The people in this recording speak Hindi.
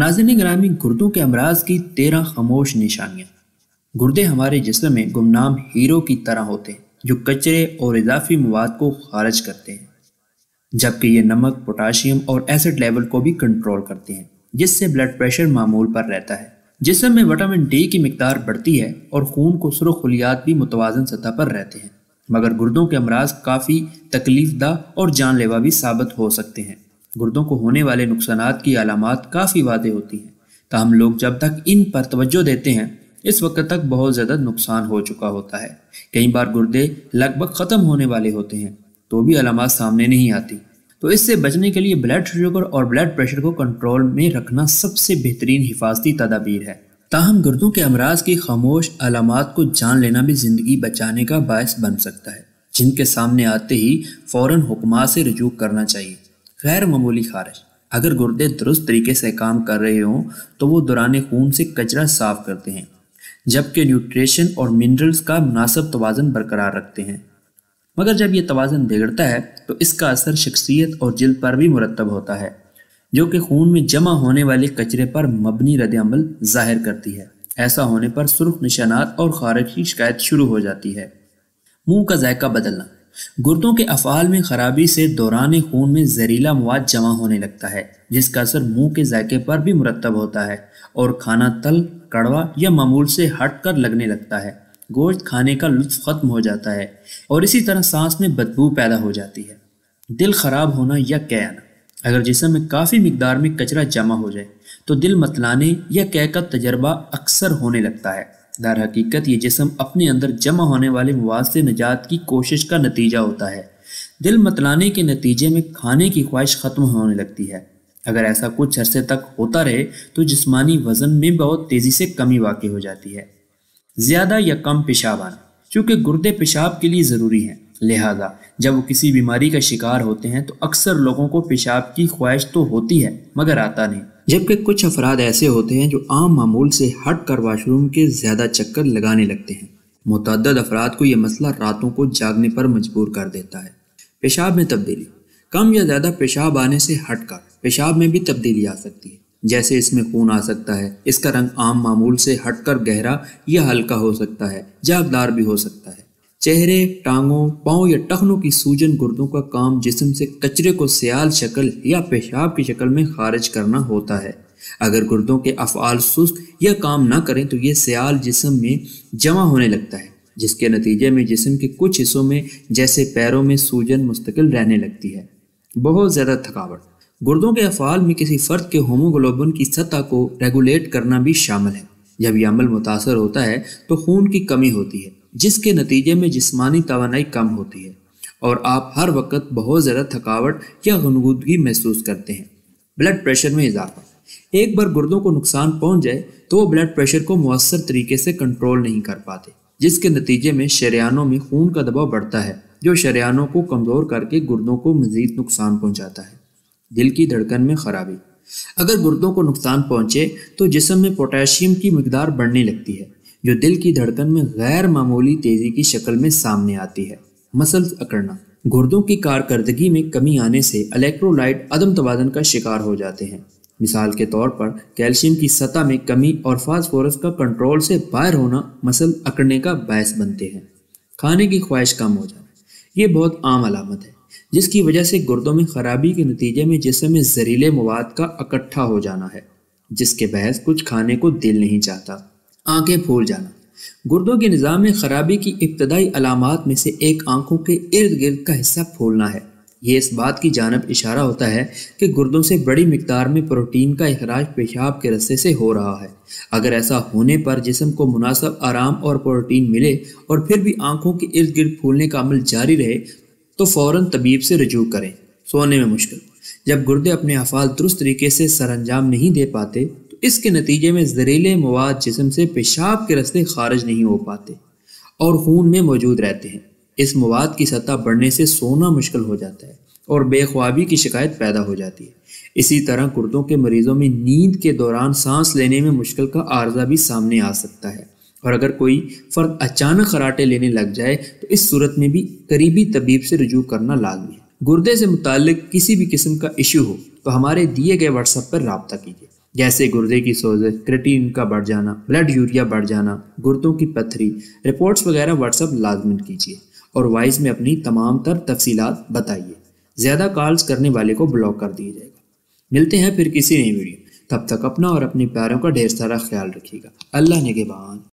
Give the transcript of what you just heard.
नाजन ग्रामी गुर्दों के अमराज की तेरह खामोश निशानियाँ गुर्दे हमारे जिसम में गुमनाम हीरो की तरह होते हैं जो कचरे और इजाफी मवाद को खारज करते हैं जबकि ये नमक पोटाशियम और एसिड लेवल को भी कंट्रोल करते हैं जिससे ब्लड प्रेशर मामूल पर रहता है जिसम में विटामिन डी की मकदार बढ़ती है और खून को सुरख खलियात भी मुतवाजन सतह पर रहते हैं मगर गुर्दों के अमराज काफ़ी तकलीफदा और जानलेवा भी साबित हो सकते हैं गुर्दों को होने वाले नुकसान की अलामत काफ़ी वादे होती हैं तहम लोग जब तक इन पर तवज्जो देते हैं इस वक्त तक बहुत ज़्यादा नुकसान हो चुका होता है कई बार गुर्दे लगभग ख़त्म होने वाले होते हैं तो भी अलामत सामने नहीं आती तो इससे बचने के लिए ब्लड शुगर और ब्लड प्रेशर को कंट्रोल में रखना सबसे बेहतरीन हिफाजती तदाबीर है ताहम गर्दों के अमराज की खामोश अलामत को जान लेना भी ज़िंदगी बचाने का बायस बन सकता है जिनके सामने आते ही फ़ौर हुक्मा से रजू करना चाहिए गैर मामूली खारिश अगर गुर्दे दुरुस्त तरीके से काम कर रहे हों तो वो दौरान खून से कचरा साफ करते हैं जबकि न्यूट्रिशन और मिनरल्स का मुनासब तोज़न बरकरार रखते हैं मगर जब यह तोज़न बिगड़ता है तो इसका असर शख्सियत और जल्द पर भी मुरतब होता है जो कि खून में जमा होने वाले कचरे पर मबनी रदल जाहिर करती है ऐसा होने पर सुर्ख निशानात और खारिश की शिकायत शुरू हो जाती है मुंह का जायका बदलना गुर्दों के अफाल में खराबी से दौरान खून में जहरीला मवाद जमा होने लगता है जिसका असर मुंह के जायके पर भी मुरतब होता है और खाना तल कड़वा या मामूल से हट कर लगने लगता है गोश्त खाने का लुत्फ ख़त्म हो जाता है और इसी तरह सांस में बदबू पैदा हो जाती है दिल खराब होना या कह आना अगर जिसम में काफ़ी मकदार में कचरा जमा हो जाए तो दिल मतलाने या कह का तजर्बा अक्सर होने लगता है दर हकीकत ये जिसम अपने अंदर जमा होने वाले मवाद से निजात की कोशिश का नतीजा होता है दिल मतलाने के नतीजे में खाने की ख्वाहिश ख़त्म होने लगती है अगर ऐसा कुछ अरसे तक होता रहे तो जिसमानी वज़न में बहुत तेज़ी से कमी वाक़ हो जाती है ज़्यादा या कम पेशाब आना चूँकि गुर्दे पेशाब के लिए ज़रूरी हैं लिहाजा जब वो किसी बीमारी का शिकार होते हैं तो अक्सर लोगों को पेशाब की ख्वाहिश तो होती है मगर आता नहीं जबकि कुछ अफराद ऐसे होते हैं जो आम मामूल से हट कर वाशरूम के ज़्यादा चक्कर लगाने लगते हैं मुतद अफराद को यह मसला रातों को जागने पर मजबूर कर देता है पेशाब में तब्दीली कम या ज़्यादा पेशाब आने से हटकर पेशाब में भी तब्दीली आ सकती है जैसे इसमें खून आ सकता है इसका रंग आम मामूल से हटकर गहरा या हल्का हो सकता है जागदार भी हो सकता है चेहरे टांगों पाँव या टखनों की सूजन गुर्दों का काम जिसम से कचरे को सयाल शक्ल या पेशाब की शक्ल में खारिज करना होता है अगर गुर्दों के अफ़ाल सुस्त या काम ना करें तो ये सयाल जिसम में जमा होने लगता है जिसके नतीजे में जिसम के कुछ हिस्सों में जैसे पैरों में सूजन मुस्तकिल रहने लगती है बहुत ज़्यादा थकावट गुर्दों के अफ़ाल में किसी फ़र्द के होमोग्लोबिन की सतह को रेगुलेट करना भी शामिल है जब यह अमल मुतासर होता है तो खून की कमी होती है जिसके नतीजे में जिस्मानी तो कम होती है और आप हर वक्त बहुत ज़्यादा थकावट या गनगुदगी महसूस करते हैं ब्लड प्रेशर में इजाफा एक बार गुर्दों को नुकसान पहुंच जाए तो वो ब्लड प्रेशर को मवसर तरीके से कंट्रोल नहीं कर पाते जिसके नतीजे में शरियानों में खून का दबाव बढ़ता है जो शरियानों को कमज़ोर करके गुर्दों को मज़ीद नुकसान पहुंचाता है दिल की धड़कन में खराबी अगर गुर्दों को नुकसान पहुंचे तो जिसम में पोटाशियम की मकदार बढ़ने लगती है जो दिल की धड़कन में गैर मामूली तेजी की शक्ल में सामने आती है मसल्स अकड़ना गुर्दों की कारकर्दगी में कमी आने से इलेक्ट्रोलाइट अदम तोन का शिकार हो जाते हैं मिसाल के तौर पर कैल्शियम की सतह में कमी और फास्फोरस का कंट्रोल से बाहर होना मसल अकड़ने का बायस बनते हैं खाने की ख्वाहिश कम हो जाना ये बहुत आम अलामत है जिसकी वजह से गुर्दों में खराबी के नतीजे में जिसम में जहरीले मवाद का इकट्ठा हो जाना है जिसके बहस कुछ खाने को दिल नहीं चाहता आंखें फूल जाना गुर्दों के निज़ाम में खराबी की इब्तदाई अलामत में से एक आंखों के इर्द गिर्द का हिस्सा फूलना है ये इस बात की जानब इशारा होता है कि गुर्दों से बड़ी मकदार में प्रोटीन का अखराज पेशाब के रस्से से हो रहा है अगर ऐसा होने पर जिसम को मुनासब आराम और प्रोटीन मिले और फिर भी आंखों के इर्द गिर्द फूलने का अमल जारी रहे तो फ़ौर तबीब से रजू करें सोने में मुश्किल जब गुर्दे अपने अफाल दुरुस्त तरीके से सरंजाम नहीं दे पाते इसके नतीजे में जहरीले मवाद जिसम से पेशाब के रस्ते खारिज नहीं हो पाते और खून में मौजूद रहते हैं इस मवाद की सतह बढ़ने से सोना मुश्किल हो जाता है और बेख्वाबी की शिकायत पैदा हो जाती है इसी तरह कुर्दों के मरीज़ों में नींद के दौरान सांस लेने में मुश्किल का आर्जा भी सामने आ सकता है और अगर कोई फ़र्द अचानक खराटे लेने लग जाए तो इस सूरत में भी करीबी तबीब से रजू करना लाजमी है गुर्दे से मुतल किसी भी किस्म का इशू हो तो हमारे दिए गए व्हाट्सएप पर रबता कीजिए जैसे गुर्दे की सोज क्रेटीन का बढ़ जाना ब्लड यूरिया बढ़ जाना गुर्दों की पथरी रिपोर्ट्स वगैरह व्हाट्सअप लाजमन कीजिए और वॉइस में अपनी तमाम तर तफसीत बताइए ज़्यादा कॉल्स करने वाले को ब्लॉक कर दिया जाएगा मिलते हैं फिर किसी नई वीडियो तब तक अपना और अपने प्यारों का ढेर सारा ख्याल रखिएगा अल्लाह ने के